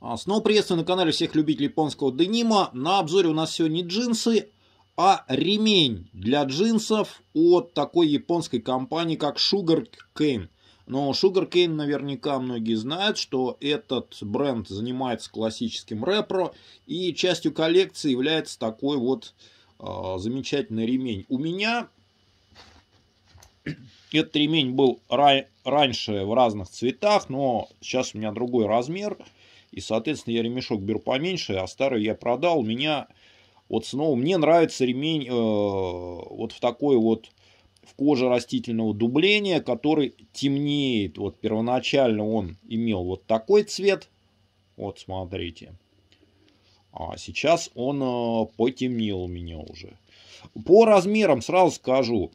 А, Снова приветствую на канале всех любителей японского денима. На обзоре у нас сегодня не джинсы, а ремень для джинсов от такой японской компании, как Sugar Cane. Но Sugar Cane наверняка многие знают, что этот бренд занимается классическим рэпро. И частью коллекции является такой вот э, замечательный ремень. У меня этот ремень был ра раньше в разных цветах, но сейчас у меня другой размер. Размер и, соответственно, я ремешок беру поменьше, а старый я продал. Меня вот снова... Мне нравится ремень э, вот в такой вот в коже растительного дубления, который темнеет. Вот первоначально он имел вот такой цвет. Вот, смотрите. А сейчас он э, потемнел у меня уже. По размерам сразу скажу.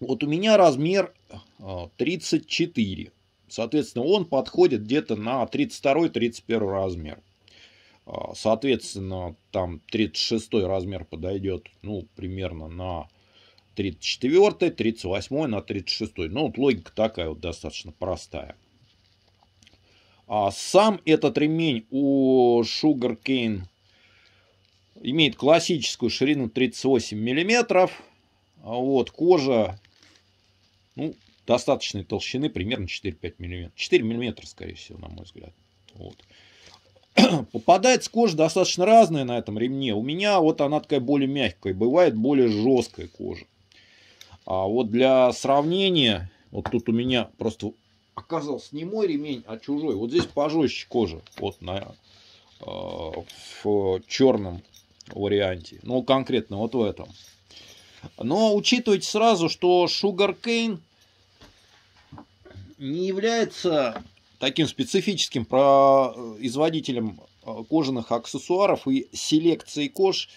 Вот у меня размер 34. Э, Соответственно, он подходит где-то на 32-31 размер. А, соответственно, там 36 размер подойдет, ну, примерно на 34, 38 на 36. Ну, вот логика такая вот достаточно простая. А сам этот ремень у Sugar Cane имеет классическую ширину 38 миллиметров. А вот, кожа, ну, достаточной толщины, примерно 4-5 мм. 4 мм, скорее всего, на мой взгляд. Вот. Попадается кожа достаточно разная на этом ремне. У меня вот она такая более мягкая. Бывает более жесткая кожа. А вот для сравнения, вот тут у меня просто оказался не мой ремень, а чужой. Вот здесь пожестче кожа. Вот на, э, в черном варианте. Ну, конкретно вот в этом. Но учитывайте сразу, что Sugar Cane не является таким специфическим производителем э, э, кожаных аксессуаров и селекцией кож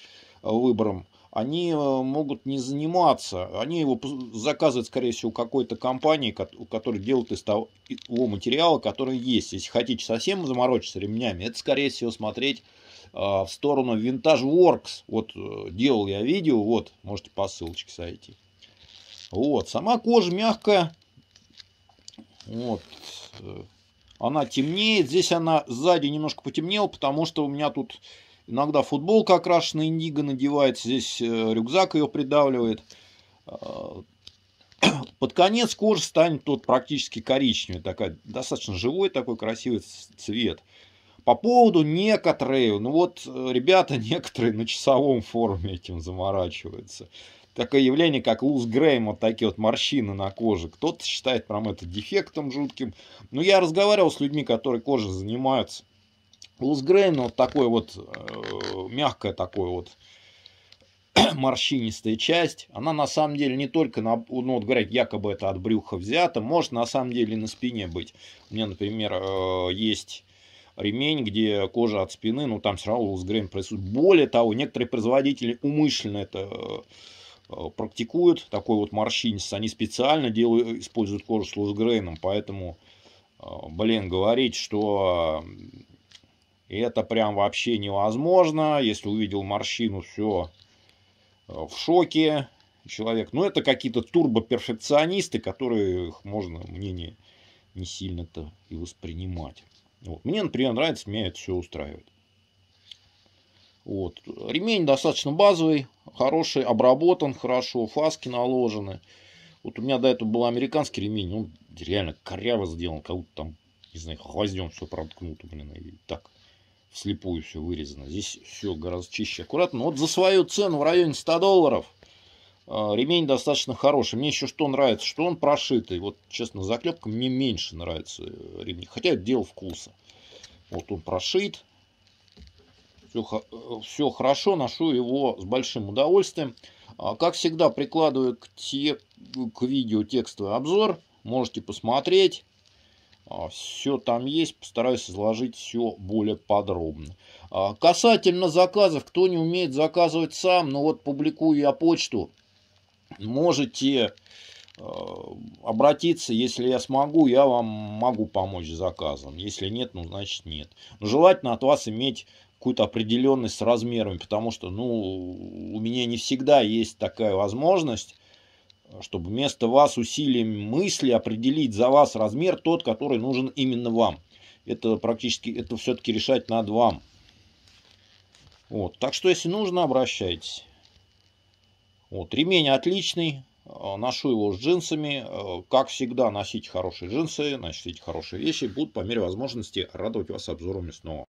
э, выбором, они могут не заниматься. Они его заказывают, скорее всего, какой-то компании, которая делает из того материала, который есть. Если хотите совсем заморочиться ремнями, это, скорее всего, смотреть в сторону Vintage Works. Вот делал я видео, вот, можете по ссылочке сойти. Вот, сама кожа мягкая, вот. Она темнеет. Здесь она сзади немножко потемнела, потому что у меня тут иногда футболка окрашена индиго надевается. Здесь э, рюкзак ее придавливает. Э, под конец кожа станет тот практически коричневый, Такая, достаточно живой такой красивый цвет. По поводу некоторые, ну вот, э, ребята некоторые на часовом форуме этим заморачиваются такое явление, как Луз Грейм, вот такие вот морщины на коже. Кто-то считает прям это дефектом жутким. Но я разговаривал с людьми, которые кожей занимаются. Луз Грейм, ну, вот такой вот, э, мягкое такое вот, морщинистая часть, она на самом деле не только, на, ну вот говорят, якобы это от брюха взято, может на самом деле на спине быть. У меня, например, э, есть ремень, где кожа от спины, ну там все равно лузгрейм присутствует. Более того, некоторые производители умышленно это э, Э, практикуют такой вот морщинец. Они специально делают, используют кожу с лузгрейном, поэтому, э, блин, говорить, что э, это прям вообще невозможно. Если увидел морщину, все в шоке человек. Ну это какие-то турбоперфекционисты, которых можно мне не, не сильно-то и воспринимать. Вот. Мне, например, нравится, меня это все устраивает. Вот. Ремень достаточно базовый, хороший, обработан хорошо, фаски наложены. Вот у меня до этого был американский ремень, он реально коряво сделан, как будто там, не знаю, гвоздем все проткнуто, блин, и так вслепую все вырезано. Здесь все гораздо чище, аккуратно. Но вот за свою цену в районе 100 долларов а, ремень достаточно хороший. Мне еще что нравится, что он прошитый. Вот, честно, заклепка мне меньше нравится э, ремень, хотя это дело вкуса. Вот он прошит, все, э, все хорошо, ношу его с большим удовольствием. А, как всегда, прикладываю к, те, к видео текстовый обзор. Можете посмотреть. А, все там есть, постараюсь изложить все более подробно. А, касательно заказов, кто не умеет заказывать сам, ну вот публикую я почту, можете обратиться, если я смогу, я вам могу помочь с заказом. Если нет, ну значит нет. Но желательно от вас иметь какую-то определенность с размерами, потому что, ну, у меня не всегда есть такая возможность, чтобы вместо вас усилием мысли определить за вас размер тот, который нужен именно вам. Это практически, это все-таки решать надо вам. Вот, так что, если нужно, обращайтесь. Вот, ремень отличный, а, ношу его с джинсами. А, как всегда, носите хорошие джинсы, носите хорошие вещи, будут по мере возможности радовать вас обзорами снова.